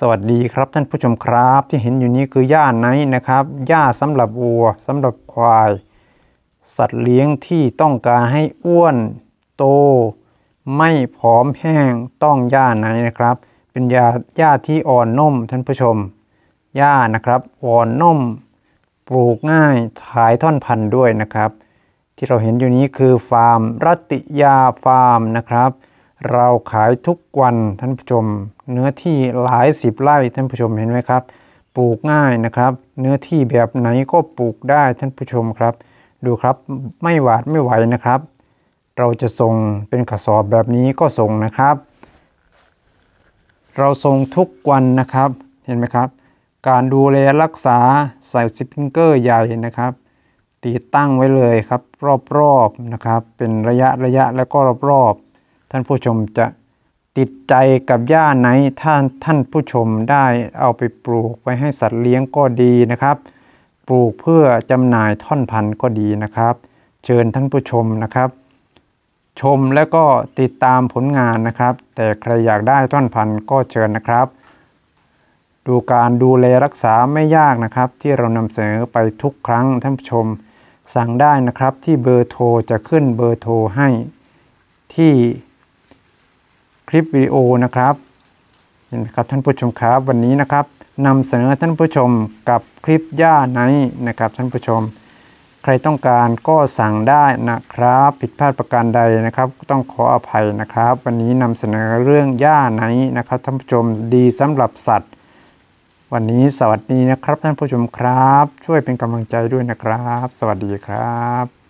สวัสดีครับท่านผู้ชมครับที่เห็นอยู่นี้คือหญ้าไนนะครับหญ้าสำหรับวัวสำหรับควาย สัตว์เลี้ยงที่ต้องการให้อ้วน โต ไม่ผอมแห้งต้องหญ้าไนนะครับ เป็นยาหญ้าที่อ่อนนุ่ม ท่านผู้ชมหญ้านะครับ อ่อนนุ่มปลูกง่ายถ่ายท่อนพันธุ์ด้วยนะครับ ที่เราเห็นอยู่นี้คือฟาร์มรัติยาฟาร์มนะครับเราขายทุกวันท่านผู้ชม เนื้อที่หลายสิบไร่ท่านผู้ชมเห็นไหมครับ ปลูกง่ายนะครับ เนื้อที่แบบไหนก็ปลูกได้ท่านผู้ชมครับ ดูครับไม่หวาดไม่ไหวนะครับ เราจะส่งเป็นกระสอบแบบนี้ก็ส่งนะครับ เราส่งทุกวันนะครับ เห็นไหมครับ การดูแลรักษาใส่สปิปเกอร์ใหญ่นะครับ ติดตั้งไว้เลยครับ รอบๆนะครับ เป็นระยะ ระยะแล้วก็รอบท่านผู้ชมจะติดใจกับหญ้าไหนท่านท่านผู้ชมได้เอาไปปลูกไว้ให้สัตว์เลี้ยงก็ดีนะครับ ปลูกเพื่อจำหน่ายท่อนพันธุ์ก็ดีนะครับ เชิญท่านผู้ชมนะครับ ชมแล้วก็ติดตามผลงานนะครับ แต่ใครอยากได้ท่อนพันธุ์ก็เชิญนะครับ ดูการดูแลรักษาไม่ยากนะครับที่เรานำเสนอไปทุกครั้งท่านผู้ชมสั่งได้นะครับที่เบอร์โทรจะขึ้นเบอร์โทรให้ที่ลิปวิดีโอนะครับเห็นไหมครับท่านผู้ชมครับ วันนี้นะครับนำเสนอท่านผู้ชมกับคลิปย่าไนนะครับ ท่านผู้ชม ใครต้องการก็สั่งได้นะครับ ผิดพลาดประการใดนะครับ ต้องขออภัยนะครับ วันนี้นำเสนอเรื่องย่าไนนะครับ ท่านผู้ชมดีสำหรับสัตว์ วันนี้สวัสดีนะครับท่านผู้ชมครับ ช่วยเป็นกำลังใจด้วยนะครับ สวัสดีครับ